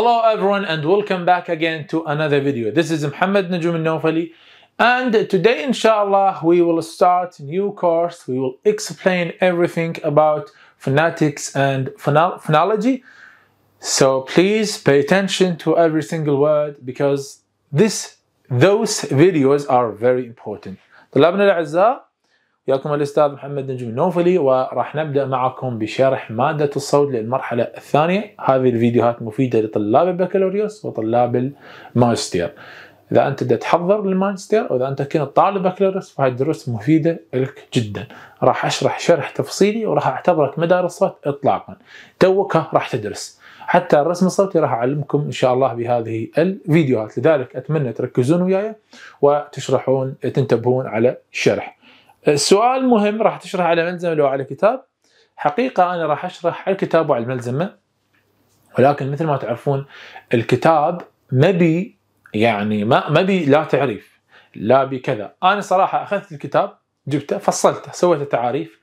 Hello everyone and welcome back again to another video. This is Muhammad Najum Nawfali and today inshallah we will start new course. We will explain everything about phonetics and phonology. So please pay attention to every single word because this those videos are very important. طلابنا الأعزاء ياكم الاستاذ محمد نجم النوفلي وراح نبدا معكم بشرح ماده الصوت للمرحله الثانيه هذه الفيديوهات مفيده لطلاب البكالوريوس وطلاب الماجستير اذا انت بدك تحضر للماجستير واذا انت كنت طالب بكالوريوس فهذه الدروس مفيده لك جدا راح اشرح شرح تفصيلي وراح اعتبرك مدار الصوت اطلاقا توك راح تدرس حتى الرسم الصوتي راح اعلمكم ان شاء الله بهذه الفيديوهات لذلك اتمنى تركزون وياي وتشرحون تنتبهون على الشرح سؤال مهم راح تشرح على ملزمه لو على كتاب حقيقه انا راح اشرح على الكتاب وعلى الملزمه ولكن مثل ما تعرفون الكتاب ما بي يعني ما ما بي لا تعريف لا بكذا انا صراحه اخذت الكتاب جبته فصلته سويت تعاريف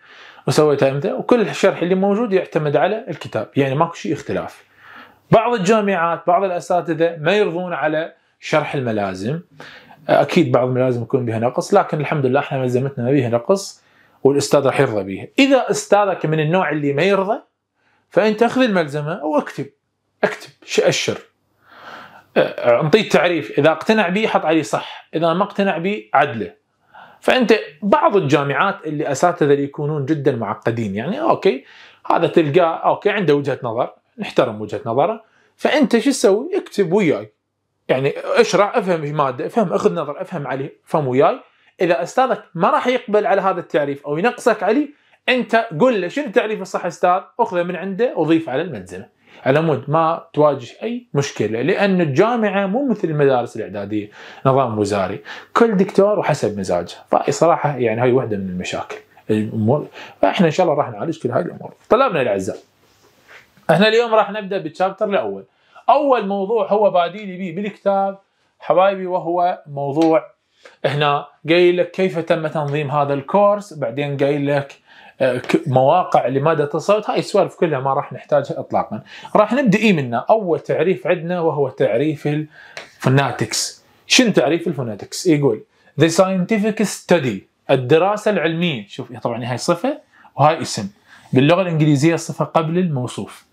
وسويت أمثلة وكل الشرح اللي موجود يعتمد على الكتاب يعني ماكو شيء اختلاف بعض الجامعات بعض الاساتذه ما يرضون على شرح الملازم اكيد بعض لازم يكون بها نقص لكن الحمد لله احنا ملزمتنا ما بها نقص والاستاذ راح يرضى بها اذا استاذك من النوع اللي ما يرضى فانت اخذ الملزمه واكتب اكتب الشر أه، اعطيه تعريف اذا اقتنع به حط عليه صح اذا ما اقتنع به عدله فانت بعض الجامعات اللي اساتذه اللي يكونون جدا معقدين يعني اوكي هذا تلقاه اوكي عنده وجهه نظر نحترم وجهه نظره فانت شو تسوي اكتب وياي يعني اشرع افهم في ماده افهم اخذ نظر افهم عليه فهم وياي اذا استاذك ما راح يقبل على هذا التعريف او ينقصك عليه انت قل له شنو التعريف الصح استاذ اخذه من عنده وضيف على الملزمه على مود ما تواجه اي مشكله لان الجامعه مو مثل المدارس الاعداديه نظام وزاري كل دكتور وحسب مزاجه فصراحه يعني هاي واحده من المشاكل الامور فاحنا ان شاء الله راح نعالج كل هاي الامور طلابنا الاعزاء احنا اليوم راح نبدا بالشابتر الاول اول موضوع هو باديني به بالكتاب حبايبي وهو موضوع هنا قايل لك كيف تم تنظيم هذا الكورس بعدين قايل لك آه، مواقع لمدى التصوت هاي السوالف كلها ما راح نحتاجها اطلاقا راح نبدا اي منا اول تعريف عندنا وهو تعريف الفوناتكس شنو تعريف الفوناتكس يقول the scientific study الدراسه العلميه شوف طبعا هاي صفه وهاي اسم باللغه الانجليزيه الصفه قبل الموصوف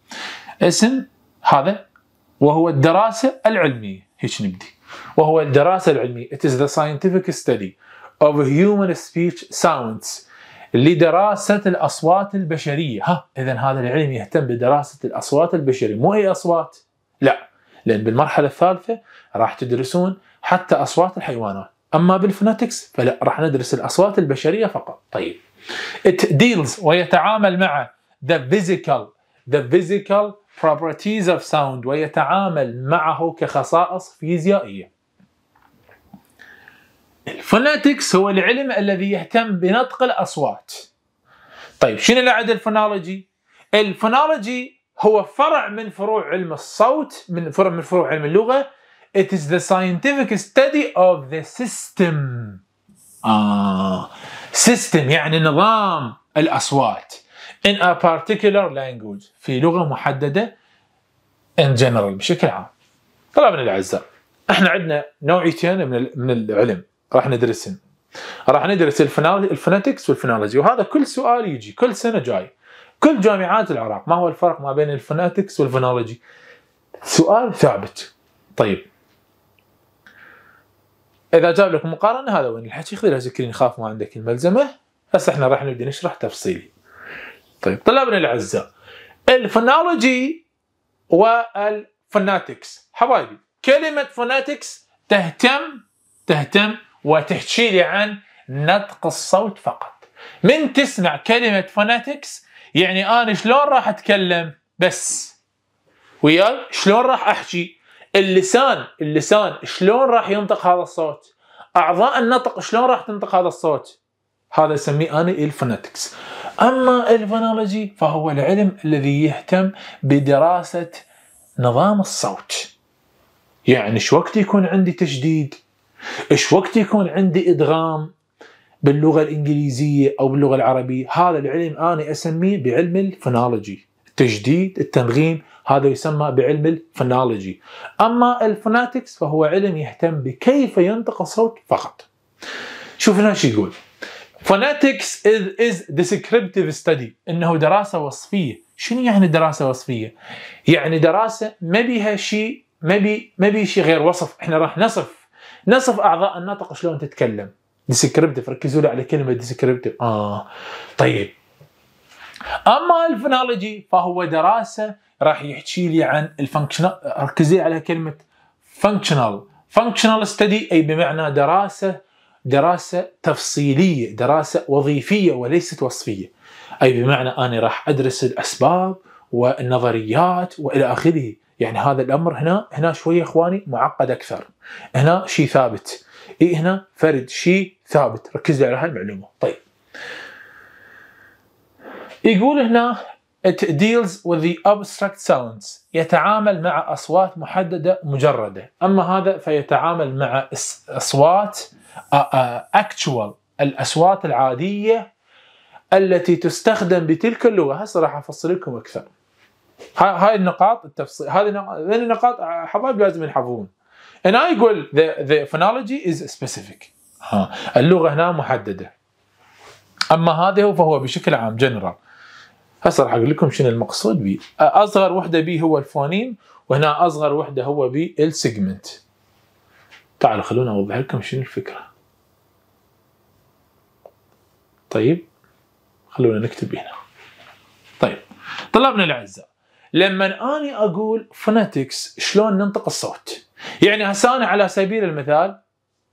اسم هذا وهو الدراسة العلمية هيك نبدي وهو الدراسة العلمية It is the scientific study of human speech sounds لدراسة الأصوات البشرية ها إذا هذا العلم يهتم بدراسة الأصوات البشرية مو أي أصوات لا لأن بالمرحلة الثالثة راح تدرسون حتى أصوات الحيوانات أما بالفونتكس فلا راح ندرس الأصوات البشرية فقط طيب It deals ويتعامل مع the physical the physical properties of sound ويتعامل معه كخصائص فيزيائية الفوناتكس هو العلم الذي يهتم بنطق الأصوات طيب شنو العد الفونولوجي؟ الفونولوجي هو فرع من فروع علم الصوت من فرع من فروع علم اللغة It is the scientific study of the system آه. system يعني نظام الأصوات in a particular language في لغة محددة in general بشكل عام طلبنا الأعزاء احنا عندنا نوعيتين من من العلم راح ندرسهم راح ندرس الفوناتكس والفونولوجي وهذا كل سؤال يجي كل سنة جاي كل جامعات العراق ما هو الفرق ما بين الفوناتكس والفونولوجي سؤال ثابت طيب اذا جاب لك مقارنه هذا وين الحكي خذ لها سكرين خاف ما عندك الملزمه هسه احنا راح نبدا نشرح تفصيلي طيب طلابنا الاعزاء الفونولوجي والفناتكس حبايبي كلمه فناتكس تهتم تهتم وتحكي لي عن نطق الصوت فقط من تسمع كلمه فناتكس يعني انا شلون راح اتكلم بس وياي شلون راح احكي اللسان اللسان شلون راح ينطق هذا الصوت اعضاء النطق شلون راح تنطق هذا الصوت هذا اسميه انا الفوناتكس أما الفونولوجي فهو العلم الذي يهتم بدراسة نظام الصوت يعني ايش وقت يكون عندي تشديد ايش وقت يكون عندي إدغام باللغة الإنجليزية أو باللغة العربية هذا العلم أنا أسميه بعلم الفونولوجي التجديد التنغيم هذا يسمى بعلم الفونولوجي أما الفوناتكس فهو علم يهتم بكيف ينطق الصوت فقط شوفنا شو يقول Phonetics is, is descriptive study انه دراسه وصفيه، شنو يعني دراسه وصفيه؟ يعني دراسه ما بيها شيء ما بي ما بي شيء غير وصف، احنا راح نصف نصف اعضاء الناطق شلون تتكلم. ديسكريبتيف ركزوا لي على كلمه ديسكريبتيف اه طيب اما الفنولوجي فهو دراسه راح يحكي لي عن الفانكشنال ركزي على كلمه فانكشنال فانكشنال ستدي اي بمعنى دراسه دراسة تفصيلية دراسة وظيفية وليست وصفية أي بمعنى أنا راح أدرس الأسباب والنظريات وإلى آخره يعني هذا الأمر هنا هنا شوية إخواني معقد أكثر هنا شيء ثابت إيه هنا فرد شيء ثابت ركز على هالمعلومة طيب يقول هنا It deals with the abstract sounds يتعامل مع أصوات محددة مجردة أما هذا فيتعامل مع أصوات اكتشوال الاصوات العاديه التي تستخدم بتلك اللغه هسه راح افصل لكم اكثر هاي النقاط التفصيل هذه النقاط حبايب لازم ينحفظون انا يقول the, the phonology is specific ها اللغه هنا محدده اما هذا فهو بشكل عام جنرال هسه راح اقول لكم شنو المقصود به اصغر وحده به هو الفونيم وهنا اصغر وحده هو بالسيجمنت تعالوا خلونا اوضح لكم شنو الفكره طيب خلونا نكتب هنا طيب طلابنا الاعزاء لما اني اقول فوناتكس شلون ننطق الصوت يعني هسه انا على سبيل المثال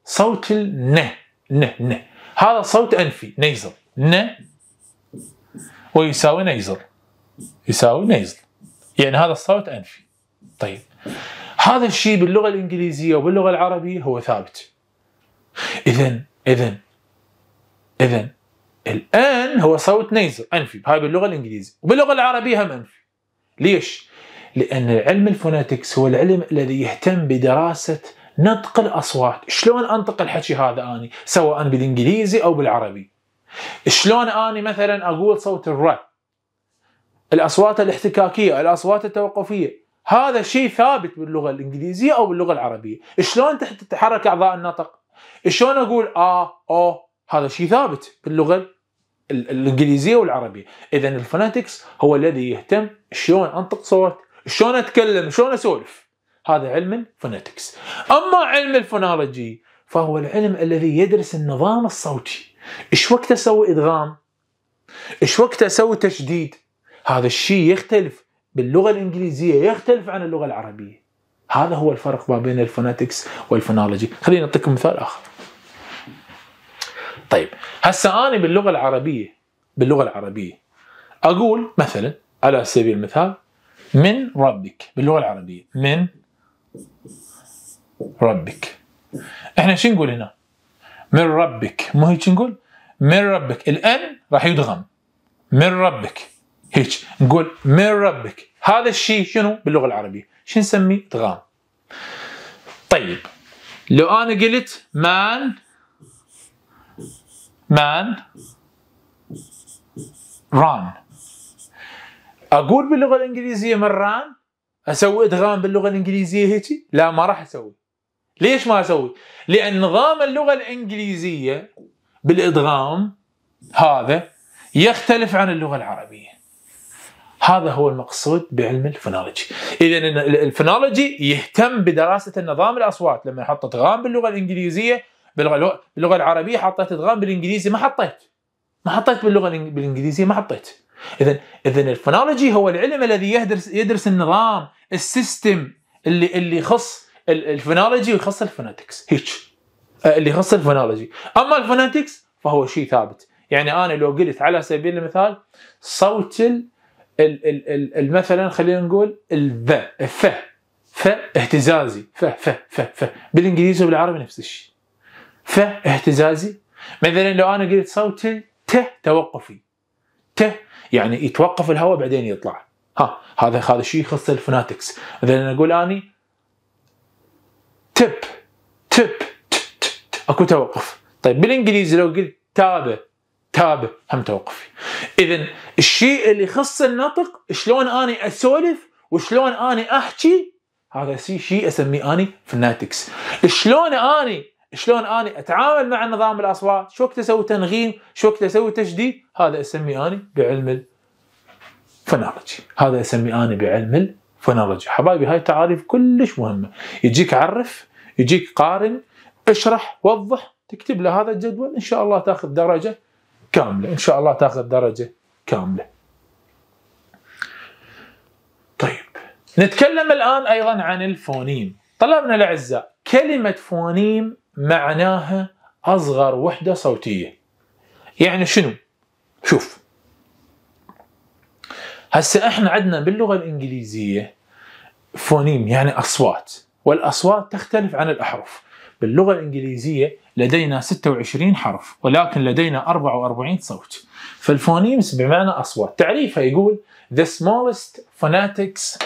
صوت الن ن ن هذا صوت انفي نيزل ن ويساوي نيزل يساوي نيزل يعني هذا الصوت انفي طيب هذا الشيء باللغه الانجليزيه وباللغه العربيه هو ثابت اذا اذا اذا الان هو صوت نيزل انفي هاي باللغه الانجليزيه وباللغه العربيه هم انفي ليش لان علم الفوناتكس هو العلم الذي يهتم بدراسه نطق الاصوات شلون انطق الحكي هذا اني سواء بالانجليزي او بالعربي شلون اني مثلا اقول صوت الر الاصوات الاحتكاكيه الاصوات التوقفيه هذا شيء ثابت باللغه الانجليزيه او باللغه العربيه شلون تتحرك اعضاء النطق شلون اقول اه او هذا شيء ثابت باللغه الانجليزيه والعربيه اذا الفوناتكس هو الذي يهتم شلون انطق صوت شلون اتكلم شلون اسولف هذا علم الفوناتكس اما علم الفونولوجي فهو العلم الذي يدرس النظام الصوتي ايش وقت اسوي ادغام ايش وقت اسوي تشديد هذا الشيء يختلف باللغة الإنجليزية يختلف عن اللغة العربية هذا هو الفرق ما بين الفوناتكس والفونولوجي خلينا أعطيكم مثال آخر طيب هسه أنا باللغة العربية باللغة العربية أقول مثلا على سبيل المثال من ربك باللغة العربية من ربك احنا شو نقول هنا من ربك مو هيك نقول من ربك الان راح يدغم من ربك هيك نقول من ربك هذا الشيء شنو باللغه العربيه شو نسميه ادغام طيب لو انا قلت مان مان ران اقول باللغه الانجليزيه من ران اسوي ادغام باللغه الانجليزيه هيك لا ما راح اسوي ليش ما اسوي لان نظام اللغه الانجليزيه بالادغام هذا يختلف عن اللغه العربيه هذا هو المقصود بعلم الفونولوجي اذا الفونولوجي يهتم بدراسه النظام الاصوات لما يحط ادغام باللغه الانجليزيه باللغه العربيه حطيت ادغام بالانجليزي ما حطيت ما حطيت باللغه بالانجليزيه ما حطيت اذا اذا الفونولوجي هو العلم الذي يدرس يدرس النظام السيستم اللي اللي يخص الفونولوجي ويخص الفوناتكس هيك آه، اللي يخص الفونولوجي اما الفوناتكس فهو شيء ثابت يعني انا لو قلت على سبيل المثال صوت ال مثلا خلينا نقول الف ف ف اهتزازي ف ف ف ف بالانجليزي وبالعربي نفس الشيء ف اهتزازي مثلا لو انا قلت صوت ت توقفي ت يعني يتوقف الهواء بعدين يطلع ها هذا هذا شيء يخص الفوناتكس مثلا اقول اني تب تب اكو توقف طيب بالانجليزي لو قلت تابه كتابه هم توقفي اذا الشيء اللي يخص النطق شلون اني اسولف وشلون اني احكي هذا شيء اسميه اني فناتكس شلون اني شلون اني اتعامل مع نظام الاصوات شو وقت اسوي تنغيم شو وقت اسوي تشديد هذا اسميه اني بعلم الفنولوجي هذا اسميه اني بعلم الفنولوجي حبايبي هاي تعاريف كلش مهمه يجيك عرف يجيك قارن اشرح وضح تكتب له هذا الجدول ان شاء الله تاخذ درجه كامله ان شاء الله تاخذ درجه كامله طيب نتكلم الان ايضا عن الفونيم طلبنا الاعزاء كلمه فونيم معناها اصغر وحده صوتيه يعني شنو شوف هسه احنا عندنا باللغه الانجليزيه فونيم يعني اصوات والاصوات تختلف عن الاحرف باللغه الانجليزيه لدينا 26 حرف ولكن لدينا 44 صوت فالفونيمز بمعنى أصوات تعريفها يقول the smallest phonetics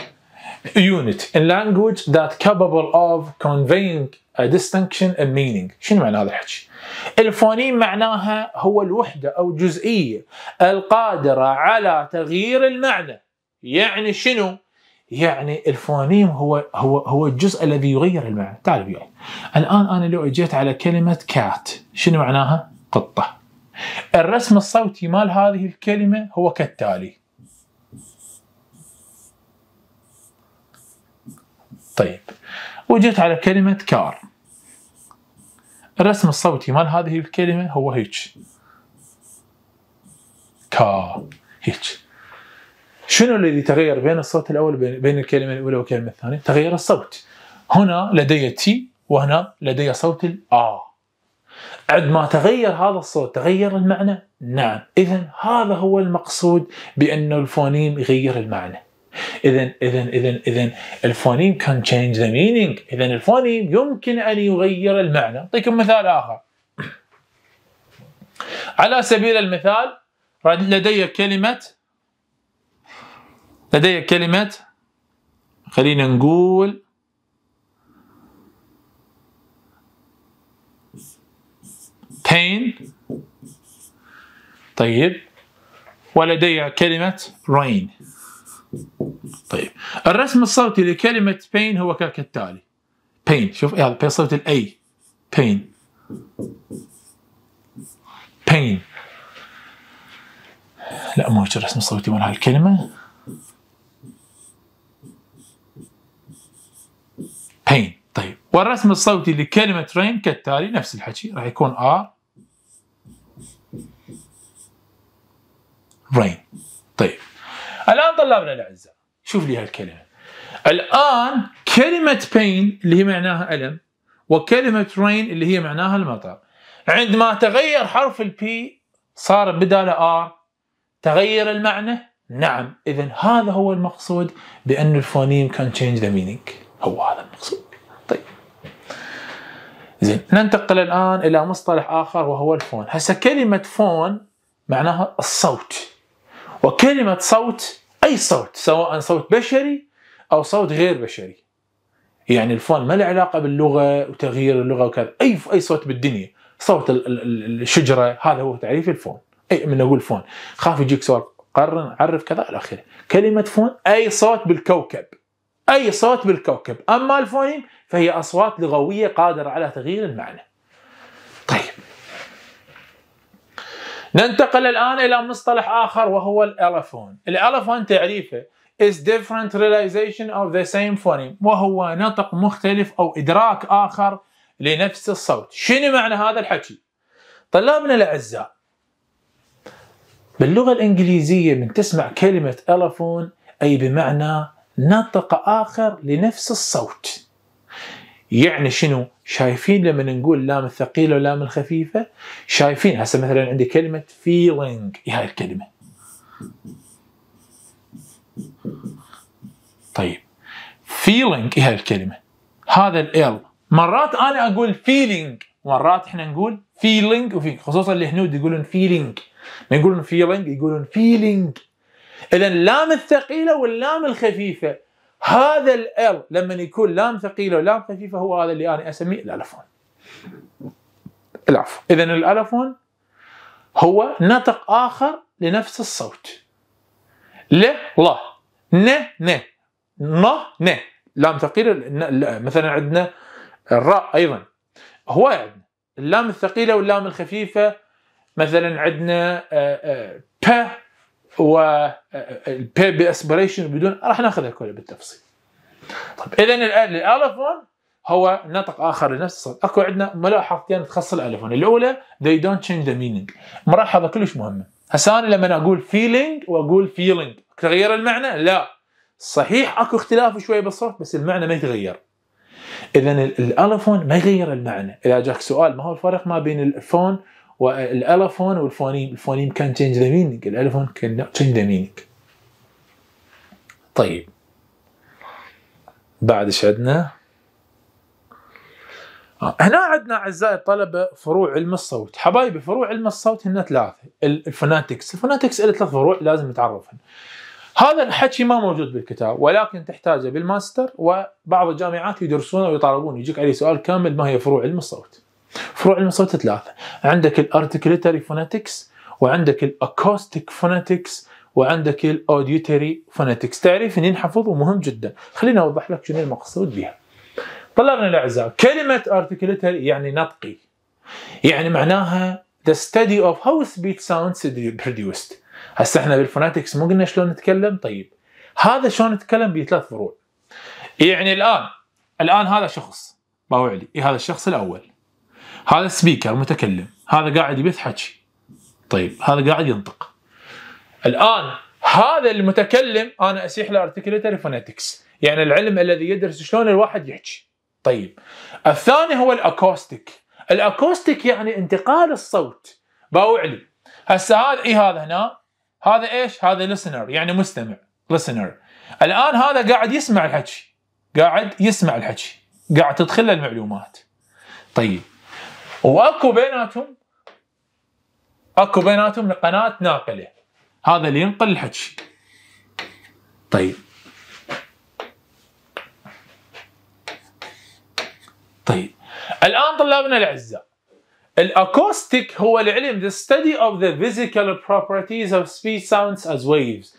unit in language that capable of conveying a distinction and meaning شنو معنى هذا الحكي الفونيم معناها هو الوحدة أو جزئية القادرة على تغيير المعنى يعني شنو يعني الفونيم هو هو هو الجزء الذي يغير المعنى، تعال وياي. الان انا لو اجيت على كلمه كات، شنو معناها؟ قطه. الرسم الصوتي مال هذه الكلمه هو كالتالي. طيب وجيت على كلمه كار. الرسم الصوتي مال هذه الكلمه هو هيك. كا هيك. شنو الذي تغير بين الصوت الاول بين الكلمه الاولى والكلمه الثانيه؟ تغير الصوت. هنا لدي تي وهنا لدي صوت الآ. ما تغير هذا الصوت تغير المعنى؟ نعم، اذا هذا هو المقصود بأن الفونيم يغير المعنى. اذا اذا اذا اذا الفونيم كان تشينج ذا مينينج، اذا الفونيم يمكن ان يغير المعنى، اعطيكم مثال اخر. على سبيل المثال لدي كلمه لدي كلمة خلينا نقول pain طيب ولدي كلمة rain طيب الرسم الصوتي لكلمة pain هو كالتالي pain شوف هذا يعني صوت الاي pain pain لا مو الرسم الصوتي ولا هالكلمة pain طيب والرسم الصوتي لكلمة rain كالتالي نفس الحكي راح يكون R rain طيب الآن طلابنا الأعزاء شوف لي هالكلمة الآن كلمة pain اللي هي معناها ألم وكلمة rain اللي هي معناها المطر عندما تغير حرف البي صار بداله آر تغير المعنى نعم إذا هذا هو المقصود بأن الفونيم كان change the meaning هو هذا المقصود طيب زين ننتقل الآن إلى مصطلح آخر وهو الفون هسه كلمة فون معناها الصوت وكلمة صوت أي صوت سواء صوت بشري أو صوت غير بشري يعني الفون ما له علاقة باللغة وتغيير اللغة وكذا أي أي صوت بالدنيا صوت الشجرة هذا هو تعريف الفون أي من أقول فون خاف يجيك سؤال قرن عرف كذا الى اخره كلمه فون اي صوت بالكوكب أي صوت بالكوكب أما الفونيم فهي أصوات لغوية قادرة على تغيير المعنى طيب ننتقل الآن إلى مصطلح آخر وهو الألفون الألفون تعريفه is different realization of the same phoneme وهو نطق مختلف أو إدراك آخر لنفس الصوت شنو معنى هذا الحكي طلابنا الأعزاء باللغة الإنجليزية من تسمع كلمة ألفون أي بمعنى نطق آخر لنفس الصوت يعني شنو شايفين لما نقول لام الثقيلة ولام الخفيفة شايفين هسه مثلا عندي كلمة feeling إيه هاي الكلمة طيب feeling إيه هاي الكلمة هذا ال مرات أنا أقول feeling مرات احنا نقول feeling وفي خصوصا الهنود يقولون feeling ما يقولون feeling يقولون feeling اذا اللام الثقيله واللام الخفيفه هذا ال لما يكون لام ثقيله ولام خفيفه هو هذا اللي انا اسميه الالفون العفو اذا الالفون هو نطق اخر لنفس الصوت ل ل ن ن ن ن لام ثقيله مثلا عندنا الراء ايضا هو عندنا اللام الثقيله واللام الخفيفه مثلا عندنا آه، آه، ب والبي آه، آه، اسبريشن بدون راح ناخذها كلها بالتفصيل. طيب اذا الالفون هو نطق اخر لنفس الصوت، اكو عندنا ملاحظتين تخص الالفون، الاولى they don't change the meaning ملاحظه كلش مهمه، هسه انا لما اقول feeling واقول feeling تغير المعنى؟ لا صحيح اكو اختلاف شوي بالصوت بس المعنى ما يتغير. اذا الالفون ما يغير المعنى، اذا جاك سؤال ما هو الفرق ما بين الفون والالفون والفونيم الفونيم كان تشينج ذا مينينج الالفون كان تشينج ذا مينينج طيب بعد ايش عندنا آه، هنا عندنا اعزائي الطلبه فروع علم الصوت، حبايبي فروع علم الصوت هنا ثلاثه، الفوناتكس، الفوناتكس له ثلاث فروع لازم نتعرفهم. هذا الحكي ما موجود بالكتاب ولكن تحتاجه بالماستر وبعض الجامعات يدرسونه ويطالبون يجيك عليه سؤال كامل ما هي فروع علم الصوت. فروع المصوتة ثلاثة عندك الارتكليتري فوناتكس وعندك الاكوستيك فوناتكس وعندك الاوديوتري فوناتكس تعريف ينحفظ ومهم جدا خليني اوضح لك شنو المقصود بها طلعنا الاعزاء كلمة articulatory يعني نطقي يعني معناها the study of how speech sounds produced هسه احنا بالفوناتكس مو قلنا شلون نتكلم طيب هذا شلون نتكلم بثلاث فروع يعني الان الان هذا شخص باوعلي إيه هذا الشخص الاول هذا سبيكر متكلم هذا قاعد يبث حكي طيب هذا قاعد ينطق الان هذا المتكلم انا اسيح له ارتكليتري فونيتكس يعني العلم الذي يدرس شلون الواحد يحكي طيب الثاني هو الاكوستيك الاكوستيك يعني انتقال الصوت باوع لي هسه هذا اي هذا هنا هذا ايش هذا لسنر يعني مستمع لسنر الان هذا قاعد يسمع الحكي قاعد يسمع الحكي قاعد تدخل له المعلومات طيب واكو بيناتهم اكو بيناتهم قناه ناقله هذا اللي ينقل الحكي طيب طيب الان طلابنا الاعزاء الاكوستيك هو العلم the study of the physical properties of speech sounds as waves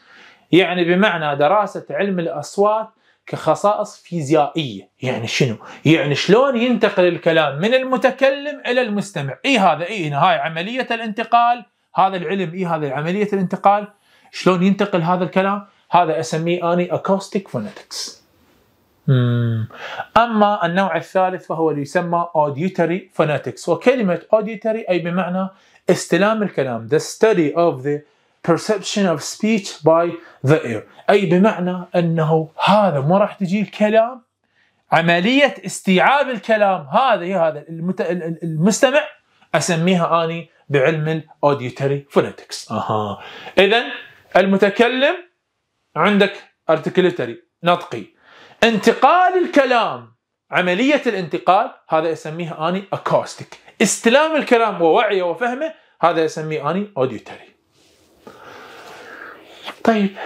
يعني بمعنى دراسه علم الاصوات كخصائص فيزيائيه، يعني شنو؟ يعني شلون ينتقل الكلام من المتكلم الى المستمع، اي هذا اي هاي عمليه الانتقال، هذا العلم اي هذا عمليه الانتقال، شلون ينتقل هذا الكلام؟ هذا اسميه اني اكوستيك فونيتكس. اما النوع الثالث فهو اللي يسمى اوديتري فونيتكس، وكلمه اوديتري اي بمعنى استلام الكلام the study of the perception of speech by the ear أي بمعنى أنه هذا ما راح تجي الكلام عملية استيعاب الكلام هذا هي هذا المت... المستمع أسميها أني بعلم الأوديتري فونيتكس أها إذا المتكلم عندك articulatory نطقي انتقال الكلام عملية الانتقال هذا أسميها أني أكوستيك استلام الكلام ووعيه وفهمه هذا أسميه أني auditory طيب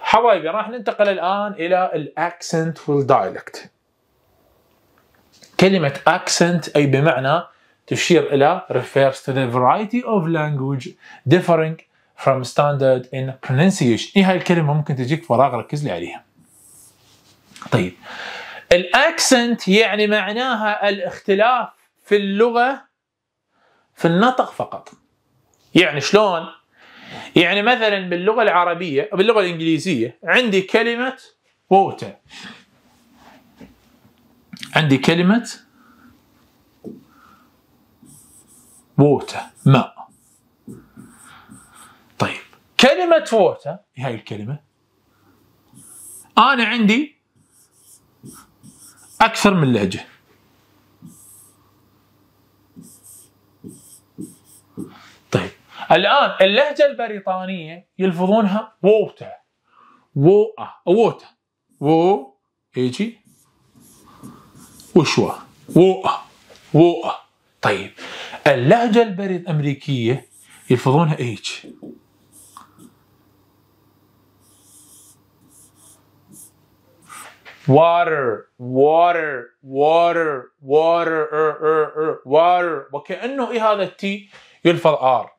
حبايبي راح ننتقل الان الى الاكسنت والدايلكت كلمة accent أي بمعنى تشير إلى refers to the variety of language differing from standard in pronunciation إيه هاي الكلمة ممكن تجيك فراغ ركز لي عليها طيب الاكسنت يعني معناها الاختلاف في اللغة في النطق فقط يعني شلون يعني مثلا باللغه العربيه باللغه الانجليزيه عندي كلمه ووتر عندي كلمه ووتر ماء طيب كلمه ووتر هاي الكلمه انا عندي اكثر من لهجه الآن اللهجة البريطانية يلفظونها ووتا ووأ ووتا وو يجي وشوا ووأ ووأ طيب اللهجة البريط الأمريكية يلفظونها إيج water water water water er, er, er, er. water وكأنه اي هذا التي يلفظ ار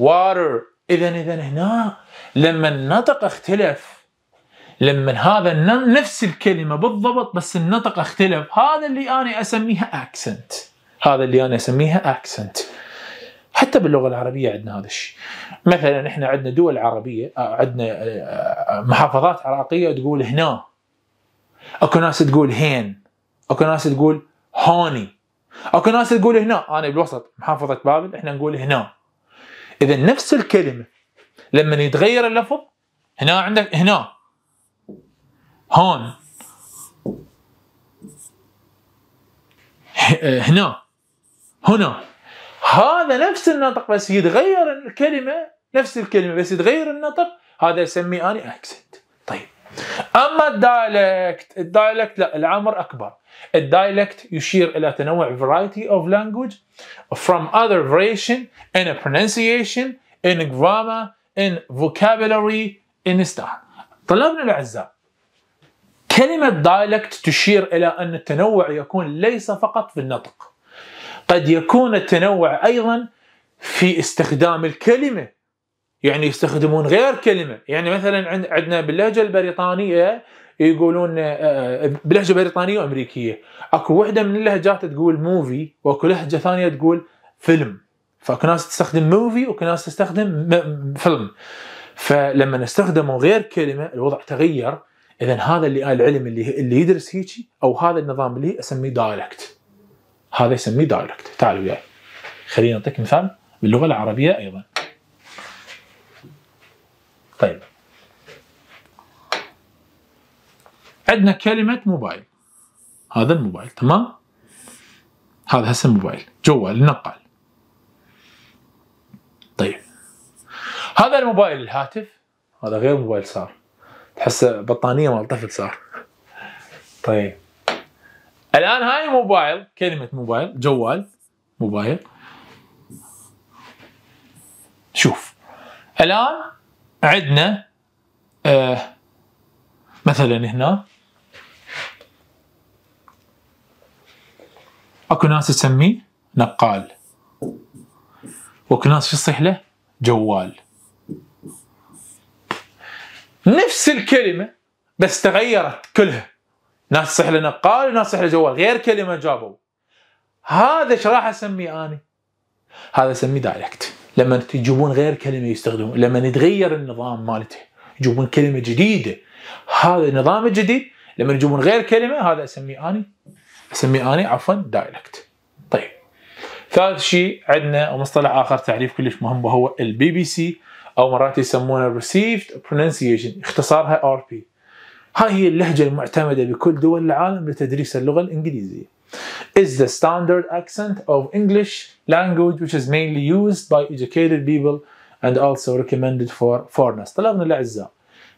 water اذا اذا هنا لما النطق اختلف لما هذا نفس الكلمه بالضبط بس النطق اختلف هذا اللي انا اسميها اكسنت هذا اللي انا اسميها اكسنت حتى باللغه العربيه عندنا هذا الشيء مثلا احنا عندنا دول عربيه آه، عندنا آه، آه، محافظات عراقيه تقول هنا اكو ناس تقول هين اكو ناس تقول هوني اكو ناس تقول هنا انا بالوسط محافظه بابل احنا نقول هنا اذا نفس الكلمه لما يتغير اللفظ هنا عندك هنا هون آه، هنا هنا هذا نفس النطق بس يتغير الكلمه نفس الكلمه بس يتغير النطق هذا اسميه اني اكسنت اما الدايلكت الدايلكت لا العمر اكبر الدايلكت يشير الى تنوع variety of language from other variation in a pronunciation in grammar in vocabulary in style طلابنا الاعزاء كلمة دايلكت تشير إلى أن التنوع يكون ليس فقط في النطق قد يكون التنوع أيضا في استخدام الكلمة يعني يستخدمون غير كلمه يعني مثلا عندنا باللهجه البريطانيه يقولون آه، آه، بلهجه بريطانيه وامريكيه اكو وحده من اللهجات تقول موفي واكو لهجه ثانيه تقول فيلم فاكو ناس تستخدم موفي واكو ناس تستخدم فيلم فلما استخدموا غير كلمه الوضع تغير اذا هذا اللي العلم اللي اللي يدرس هيجي او هذا النظام اللي اسميه دايلكت هذا يسميه دايلكت تعالوا وياي خليني اعطيك مثال باللغه العربيه ايضا طيب عندنا كلمة موبايل هذا الموبايل تمام هذا هسه الموبايل جوال نقال طيب هذا الموبايل الهاتف هذا غير موبايل صار تحسه بطانية مال طفل صار طيب الآن هاي موبايل كلمة موبايل جوال موبايل شوف الآن عندنا آه مثلا هنا اكو ناس تسميه نقال واكو ناس شو تصيح له؟ جوال نفس الكلمه بس تغيرت كلها ناس تصيح له نقال وناس تصيح له جوال غير كلمه جابوا هذا ايش راح اسميه اني؟ هذا اسميه دايركت لما تجيبون غير كلمه يستخدمون لما يتغير النظام مالته يجيبون كلمه جديده هذا النظام الجديد لما يجيبون غير كلمه هذا اسميه اني اسميه اني عفوا دايلكت طيب ثالث شيء عندنا مصطلح اخر تعريف كلش مهم وهو البي بي سي او مرات يسمونه ريسيفد برونسيشن اختصارها ار بي هاي هي اللهجه المعتمده بكل دول العالم لتدريس اللغه الانجليزيه is the standard accent of English language which is mainly used by educated people and also recommended for foreigners طلابنا الأعزاء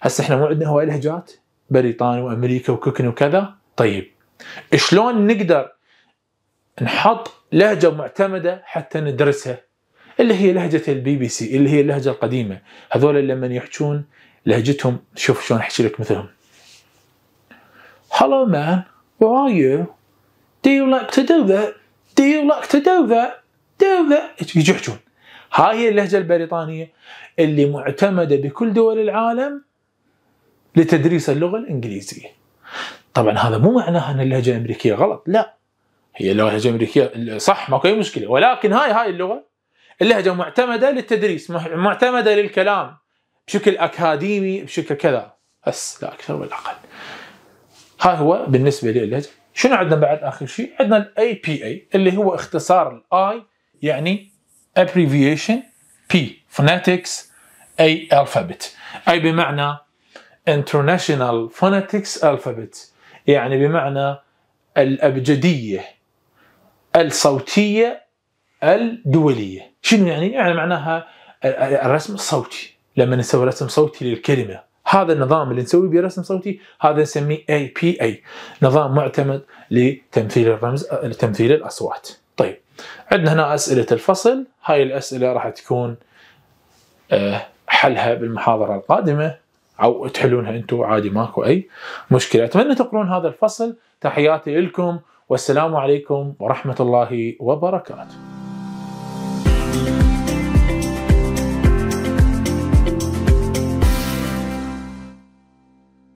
هسه احنا مو عندنا هواي لهجات بريطاني وامريكا وكوكن وكذا طيب شلون نقدر نحط لهجه معتمده حتى ندرسها اللي هي لهجه البي بي سي اللي هي اللهجه القديمه هذول لما يحجون لهجتهم شوف شلون احكي لك مثلهم هلو man, where are you? Do you like to do that? Do you like to do that? Do that. يجحجون. هاي هي اللهجة البريطانية اللي معتمدة بكل دول العالم لتدريس اللغة الإنجليزية. طبعا هذا مو معناها أن اللهجة الأمريكية غلط، لا. هي اللهجة الأمريكية صح ماكو أي مشكلة، ولكن هاي هاي اللغة اللهجة معتمدة للتدريس، معتمدة للكلام بشكل أكاديمي، بشكل كذا، بس لا أكثر ولا أقل. هاي هو بالنسبة للهجة شنو عندنا بعد اخر شيء؟ عندنا الاي بي اي اللي هو اختصار الاي يعني abbreviation P phonetics اي alphabet اي بمعنى international phonetics alphabet يعني بمعنى الابجديه الصوتيه الدوليه شنو يعني؟ يعني معناها الرسم الصوتي لما نسوي رسم صوتي للكلمه هذا النظام اللي نسوي به رسم صوتي هذا نسميه اي بي اي نظام معتمد لتمثيل الرمز لتمثيل الاصوات طيب عندنا هنا اسئله الفصل هاي الاسئله راح تكون آه، حلها بالمحاضره القادمه او تحلونها انتم عادي ماكو اي مشكله اتمنى تقرون هذا الفصل تحياتي لكم والسلام عليكم ورحمه الله وبركاته